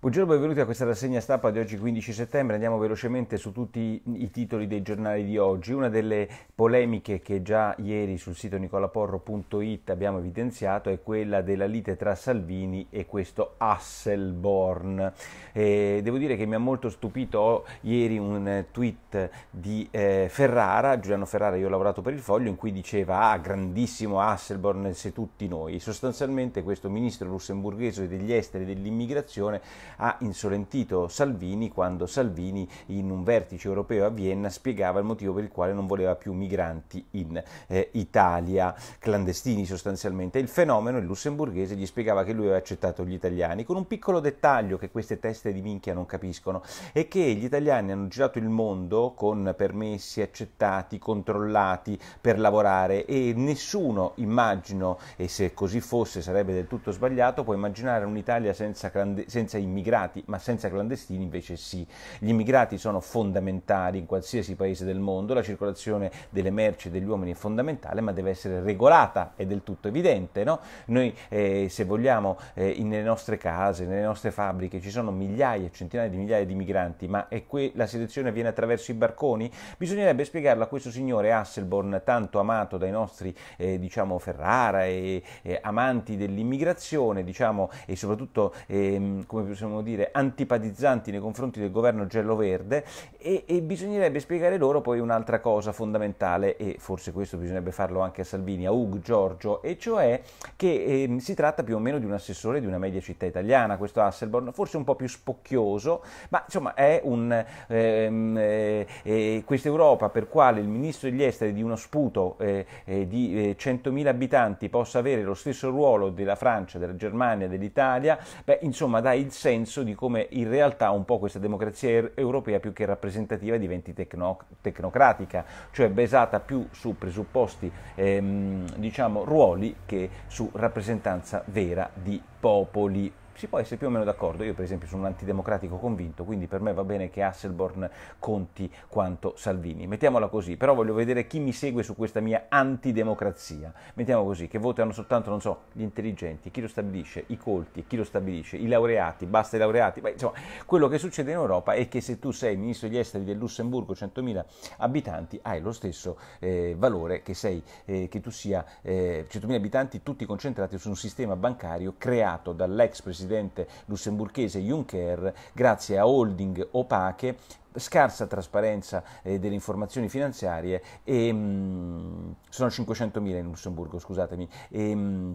Buongiorno, benvenuti a questa rassegna stampa di oggi 15 settembre. Andiamo velocemente su tutti i titoli dei giornali di oggi. Una delle polemiche che già ieri sul sito nicolaporro.it abbiamo evidenziato è quella della lite tra Salvini e questo Hasselborn. Eh, devo dire che mi ha molto stupito ieri un tweet di eh, Ferrara, Giuliano Ferrara, io ho lavorato per il foglio, in cui diceva ah grandissimo Hasselborn se tutti noi. Sostanzialmente questo ministro lussemburghese degli esteri e dell'immigrazione ha insolentito Salvini quando Salvini in un vertice europeo a Vienna spiegava il motivo per il quale non voleva più migranti in eh, Italia, clandestini sostanzialmente. Il fenomeno, il lussemburghese, gli spiegava che lui aveva accettato gli italiani, con un piccolo dettaglio che queste teste di minchia non capiscono, è che gli italiani hanno girato il mondo con permessi accettati, controllati per lavorare e nessuno, immagino, e se così fosse sarebbe del tutto sbagliato, può immaginare un'Italia senza, senza immigrati immigrati, ma senza clandestini invece sì. Gli immigrati sono fondamentali in qualsiasi paese del mondo, la circolazione delle merci e degli uomini è fondamentale, ma deve essere regolata, è del tutto evidente. No? Noi eh, se vogliamo eh, nelle nostre case, nelle nostre fabbriche ci sono migliaia, centinaia di migliaia di migranti, ma è qui la selezione avviene attraverso i barconi? Bisognerebbe spiegarlo a questo signore Hasselborn, tanto amato dai nostri eh, diciamo Ferrara e eh, amanti dell'immigrazione, diciamo, e soprattutto ehm, come possiamo possiamo dire, antipatizzanti nei confronti del governo giallo-verde e, e bisognerebbe spiegare loro poi un'altra cosa fondamentale e forse questo bisognerebbe farlo anche a Salvini, a Ug Giorgio, e cioè che eh, si tratta più o meno di un assessore di una media città italiana, questo Hasselborn, forse un po' più spocchioso, ma insomma è un... Ehm, eh, eh, questa Europa per quale il ministro degli esteri di uno sputo eh, eh, di 100.000 eh, abitanti possa avere lo stesso ruolo della Francia, della Germania, dell'Italia, beh insomma dà il senso senso di come in realtà un po' questa democrazia er-, europea più che rappresentativa diventi tecno- tecnocratica, cioè basata più su presupposti, ehm, diciamo, ruoli che su rappresentanza vera di popoli si può essere più o meno d'accordo. Io per esempio sono un antidemocratico convinto, quindi per me va bene che Hasselborn conti quanto Salvini. Mettiamola così, però voglio vedere chi mi segue su questa mia antidemocrazia. Mettiamo così, che votano soltanto, non so, gli intelligenti, chi lo stabilisce, i colti, chi lo stabilisce, i laureati, basta i laureati. Ma insomma, quello che succede in Europa è che se tu sei ministro degli esteri del Lussemburgo, 100.000 abitanti, hai lo stesso eh, valore che, sei, eh, che tu sia eh, 100.000 abitanti tutti concentrati su un sistema bancario creato dall'ex presidente presidente lussemburghese Juncker, grazie a holding opache, scarsa trasparenza eh, delle informazioni finanziarie e mh, mm, sono 500.000 in Lussemburgo, scusatemi. E, mh, mm,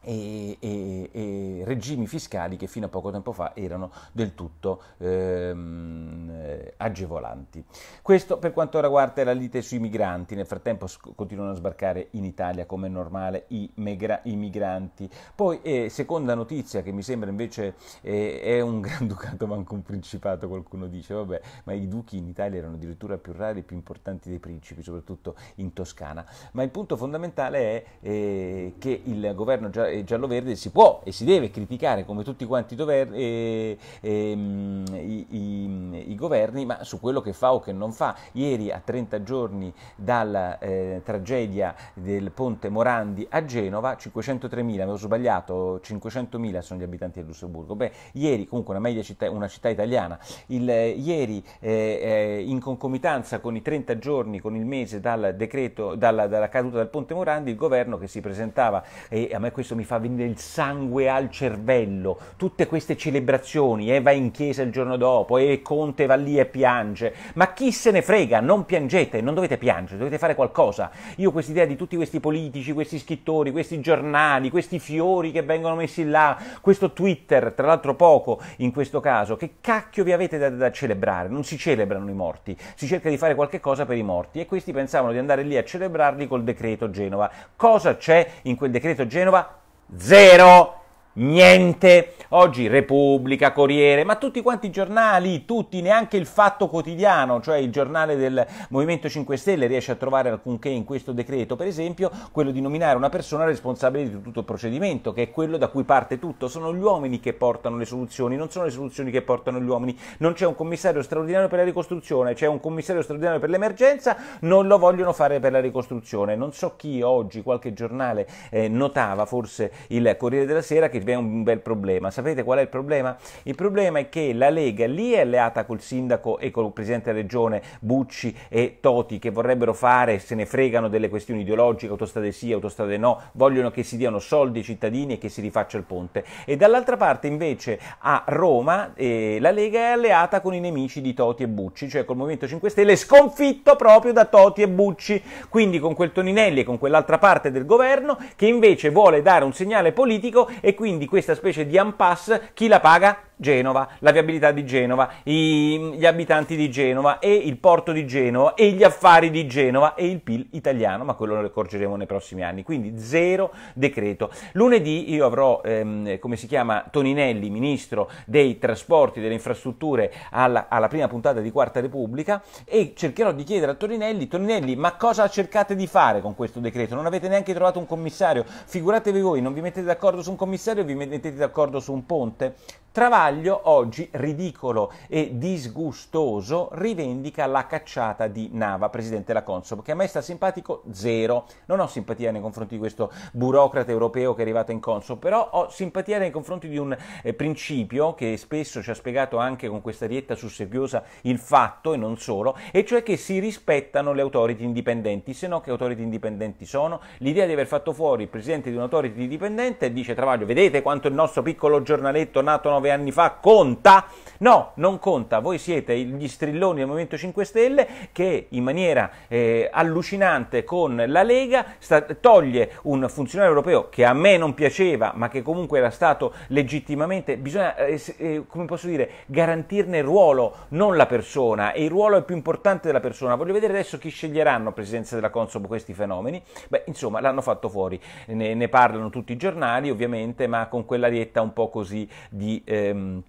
e, e, e, regimi fiscali che fino a poco tempo fa erano del tutto ehm, agevolanti. Questo per quanto riguarda la lite sui migranti, nel frattempo continuano a sbarcare in Italia come è normale i, migra- i migranti. Poi, eh, seconda notizia che mi sembra invece eh, è un granducato ducato, manco un principato, qualcuno dice, vabbè, ma i duchi in Italia erano addirittura più rari e più importanti dei principi, soprattutto in Toscana. Ma il punto fondamentale è eh, che il governo già e giallo-verde si può e si deve criticare come tutti quanti dover, eh, eh, i, i, i, governi, ma su quello che fa o che non fa. Ieri a 30 giorni dalla eh, tragedia del ponte Morandi a Genova, 503.000, avevo sbagliato, 500.000 sono gli abitanti del Lussemburgo. Beh, ieri comunque una media città, una città italiana, il, eh, ieri eh, eh, in concomitanza con i 30 giorni, con il mese dal decreto, dalla, dalla caduta del ponte Morandi, il governo che si presentava, e a me questo mi fa venire il sangue al cervello, tutte queste celebrazioni, e eh, va in chiesa il giorno dopo, e Conte va lì e piange, ma chi se ne frega, non piangete, non dovete piangere, dovete fare qualcosa. Io questa idea di tutti questi politici, questi scrittori, questi giornali, questi fiori che vengono messi là, questo Twitter, tra l'altro poco in questo caso, che cacchio vi avete da, da celebrare? Non si celebrano i morti, si cerca di fare qualche cosa per i morti e questi pensavano di andare lì a celebrarli col decreto Genova. Cosa c'è in quel decreto Genova? Zero niente. Oggi Repubblica, Corriere, ma tutti quanti i giornali, tutti, neanche il Fatto Quotidiano, cioè il giornale del Movimento 5 Stelle riesce a trovare alcunché in questo decreto, per esempio quello di nominare una persona responsabile di tutto il procedimento, che è quello da cui parte tutto. Sono gli uomini che portano le soluzioni, non sono le soluzioni che portano gli uomini. Non c'è un commissario straordinario per la ricostruzione, c'è un commissario straordinario per l'emergenza, non lo vogliono fare per la ricostruzione. Non so chi oggi, qualche giornale, eh, notava, forse il Corriere della Sera, che sarebbe un bel problema. Sapete qual è il problema? Il problema è che la Lega lì è alleata col sindaco e col presidente della regione Bucci e Toti che vorrebbero fare, se ne fregano delle questioni ideologiche, autostrade sì, autostrade no, vogliono che si diano soldi ai cittadini e che si rifaccia il ponte. E dall'altra parte invece a Roma eh, la Lega è alleata con i nemici di Toti e Bucci, cioè col Movimento 5 Stelle, sconfitto proprio da Toti e Bucci, quindi con quel Toninelli e con quell'altra parte del governo che invece vuole dare un segnale politico e quindi quindi questa specie di unpass chi la paga? Genova, la viabilità di Genova, i, gli abitanti di Genova e il porto di Genova e gli affari di Genova e il PIL italiano, ma quello lo accorgeremo nei prossimi anni, quindi zero decreto. Lunedì io avrò, ehm, come si chiama, Toninelli, ministro dei trasporti, e delle infrastrutture, alla, alla prima puntata di Quarta Repubblica e cercherò di chiedere a Toninelli, Toninelli, ma cosa cercate di fare con questo decreto? Non avete neanche trovato un commissario, figuratevi voi, non vi mettete d'accordo su un commissario, e vi mettete d'accordo su un ponte? Travaglio, oggi ridicolo e disgustoso, rivendica la cacciata di Nava, presidente della Consob, che a me sta simpatico zero. Non ho simpatia nei confronti di questo burocrate europeo che è arrivato in Consob, però ho simpatia nei confronti di un eh, principio che spesso ci ha spiegato anche con questa dietta sussepiosa il fatto e non solo, e cioè che si rispettano le autorità indipendenti, se no che autorità indipendenti sono? L'idea di aver fatto fuori il presidente di un'autorità indipendente dice Travaglio, vedete quanto il nostro piccolo giornaletto nato 9 nove anni fa conta? No, non conta, voi siete gli strilloni del Movimento 5 Stelle che in maniera eh, allucinante con la Lega sta- toglie un funzionario europeo che a me non piaceva ma che comunque era stato legittimamente, bisogna eh, eh, come posso dire, garantirne il ruolo, non la persona e il ruolo è più importante della persona. Voglio vedere adesso chi sceglieranno presidenza della Consob questi fenomeni. Beh, insomma, l'hanno fatto fuori, ne, ne parlano tutti i giornali ovviamente ma con quella dietta un po' così di eh, Øhm,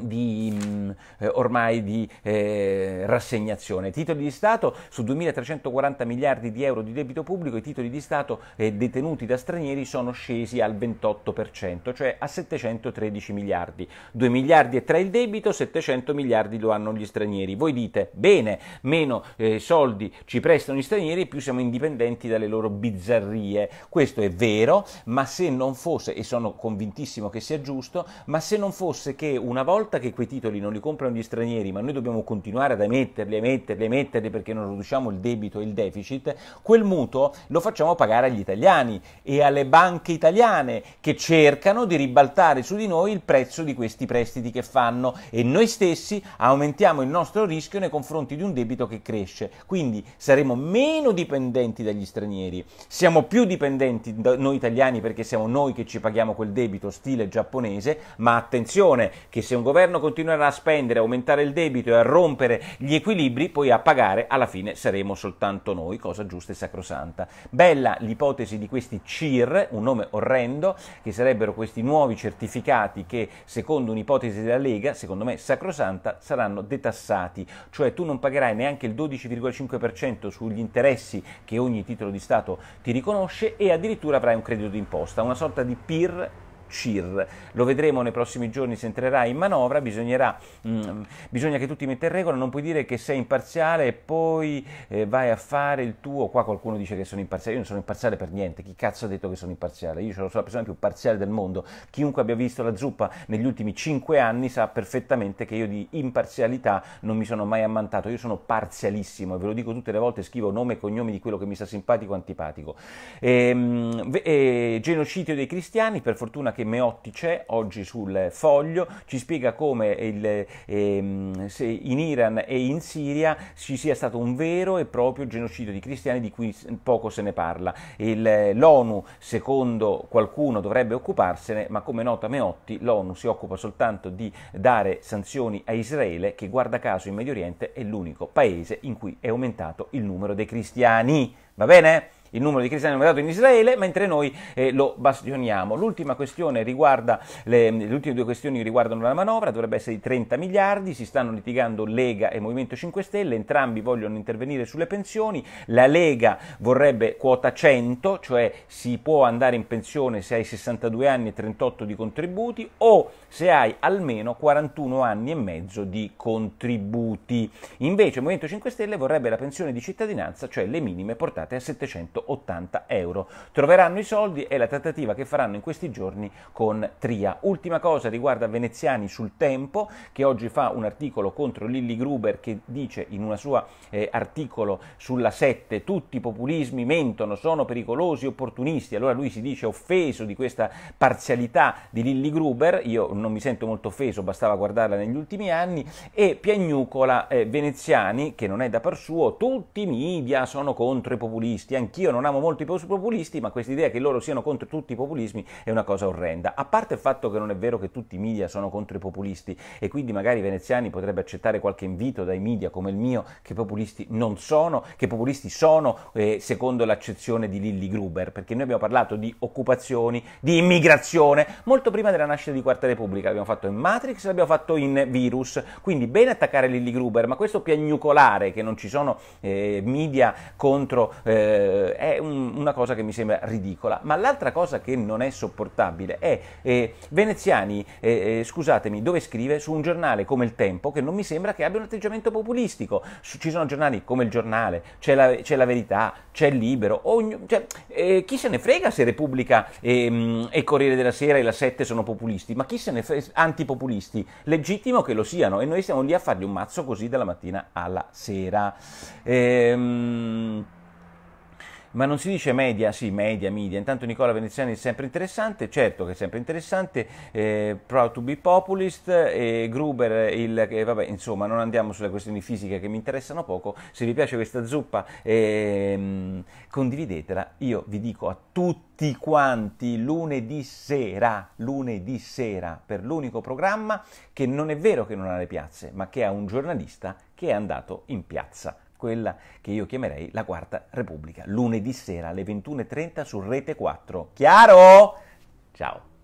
di, mm, eh, ormai di eh, rassegnazione. Titoli di Stato su 2.340 miliardi di euro di debito pubblico i titoli di Stato eh, detenuti da stranieri sono scesi al 28%, cioè a 713 miliardi. 2 miliardi e 3 il debito, 700 miliardi lo hanno gli stranieri. Voi dite, bene, meno eh, soldi ci prestano gli stranieri, più siamo indipendenti dalle loro bizzarrie. Questo è vero, ma se non fosse, e sono convintissimo che sia giusto, ma se non fosse che una volta volta che quei titoli non li comprano gli stranieri, ma noi dobbiamo continuare ad emetterli, emetterli, emetterli perché non riduciamo il debito e il deficit, quel mutuo lo facciamo pagare agli italiani e alle banche italiane che cercano di ribaltare su di noi il prezzo di questi prestiti che fanno e noi stessi aumentiamo il nostro rischio nei confronti di un debito che cresce. Quindi saremo meno dipendenti dagli stranieri, siamo più dipendenti da noi italiani perché siamo noi che ci paghiamo quel debito stile giapponese, ma attenzione che se un governo governo continuerà a spendere, aumentare il debito e a rompere gli equilibri, poi a pagare alla fine saremo soltanto noi, cosa giusta e sacrosanta. Bella l'ipotesi di questi CIR, un nome orrendo, che sarebbero questi nuovi certificati che, secondo un'ipotesi della Lega, secondo me sacrosanta, saranno detassati, cioè tu non pagherai neanche il 12,5% sugli interessi che ogni titolo di Stato ti riconosce e addirittura avrai un credito d'imposta, una sorta di PIR CIR. Lo vedremo nei prossimi giorni se entrerà in manovra, bisognerà, mh, mm, bisogna che tu ti metta in regola, non puoi dire che sei imparziale e poi eh, vai a fare il tuo, qua qualcuno dice che sono imparziale, io non sono imparziale per niente, chi cazzo ha detto che sono imparziale? Io sono la persona più parziale del mondo, chiunque abbia visto la zuppa negli ultimi 5 anni sa perfettamente che io di imparzialità non mi sono mai ammantato, io sono parzialissimo e ve lo dico tutte le volte, scrivo nome e cognome di quello che mi sta simpatico o antipatico. Ehm, e, e, eh, genocidio dei cristiani, per fortuna che che Meotti c'è oggi sul foglio, ci spiega come il, ehm, se in Iran e in Siria ci sia stato un vero e proprio genocidio di cristiani di cui poco se ne parla. Il, L'ONU, secondo qualcuno, dovrebbe occuparsene, ma come nota Meotti, l'ONU si occupa soltanto di dare sanzioni a Israele, che guarda caso in Medio Oriente è l'unico paese in cui è aumentato il numero dei cristiani. Va bene? il numero di cristiani numerato in Israele, mentre noi eh, lo bastioniamo. L'ultima questione riguarda, le, le, ultime due questioni riguardano la manovra, dovrebbe essere di 30 miliardi, si stanno litigando Lega e Movimento 5 Stelle, entrambi vogliono intervenire sulle pensioni, la Lega vorrebbe quota 100, cioè si può andare in pensione se hai 62 anni e 38 di contributi o se hai almeno 41 anni e mezzo di contributi. Invece il Movimento 5 Stelle vorrebbe la pensione di cittadinanza, cioè le minime portate a 700 180 euro. Troveranno i soldi e la trattativa che faranno in questi giorni con Tria. Ultima cosa riguarda Veneziani sul tempo, che oggi fa un articolo contro Lilli Gruber che dice in una sua eh, articolo sulla 7 tutti i populismi mentono, sono pericolosi, opportunisti. Allora lui si dice offeso di questa parzialità di Lilli Gruber, io non mi sento molto offeso, bastava guardarla negli ultimi anni, e piagnucola eh, Veneziani, che non è da par suo, tutti i media sono contro i populisti, anch'io io non amo molto i populisti, ma questa idea che loro siano contro tutti i populismi è una cosa orrenda. A parte il fatto che non è vero che tutti i media sono contro i populisti e quindi magari i veneziani potrebbero accettare qualche invito dai media come il mio che populisti non sono, che populisti sono eh, secondo l'accezione di Lilly Gruber, perché noi abbiamo parlato di occupazioni, di immigrazione, molto prima della nascita di Quarta Repubblica, l'abbiamo fatto in Matrix, l'abbiamo fatto in Virus, quindi bene attaccare Lilly Gruber, ma questo piagnucolare che non ci sono eh, media contro eh, è un, una cosa che mi sembra ridicola. Ma l'altra cosa che non è sopportabile è eh, Veneziani, eh, eh scusatemi, dove scrive su un giornale come il Tempo che non mi sembra che abbia un atteggiamento populistico. Ci sono giornali come il Giornale, c'è la, c'è la Verità, c'è il Libero, ogni, cioè, eh, chi se ne frega se Repubblica e, ehm, e Corriere della Sera e la Sette sono populisti, ma chi se ne frega, antipopulisti, legittimo che lo siano e noi siamo lì a fargli un mazzo così dalla mattina alla sera. Ehm ma non si dice media, sì, media, media. Intanto Nicola Veneziani è sempre interessante, certo che è sempre interessante, eh, Proud to be Populist, eh, Gruber, il, eh, vabbè, insomma, non andiamo sulle questioni fisiche che mi interessano poco. Se vi piace questa zuppa, eh, condividetela. Io vi dico a tutti quanti lunedì sera, lunedì sera, per l'unico programma che non è vero che non ha le piazze, ma che ha un giornalista che è andato in piazza quella che io chiamerei la Quarta Repubblica, lunedì sera alle 21.30 su Rete 4. Chiaro? Ciao!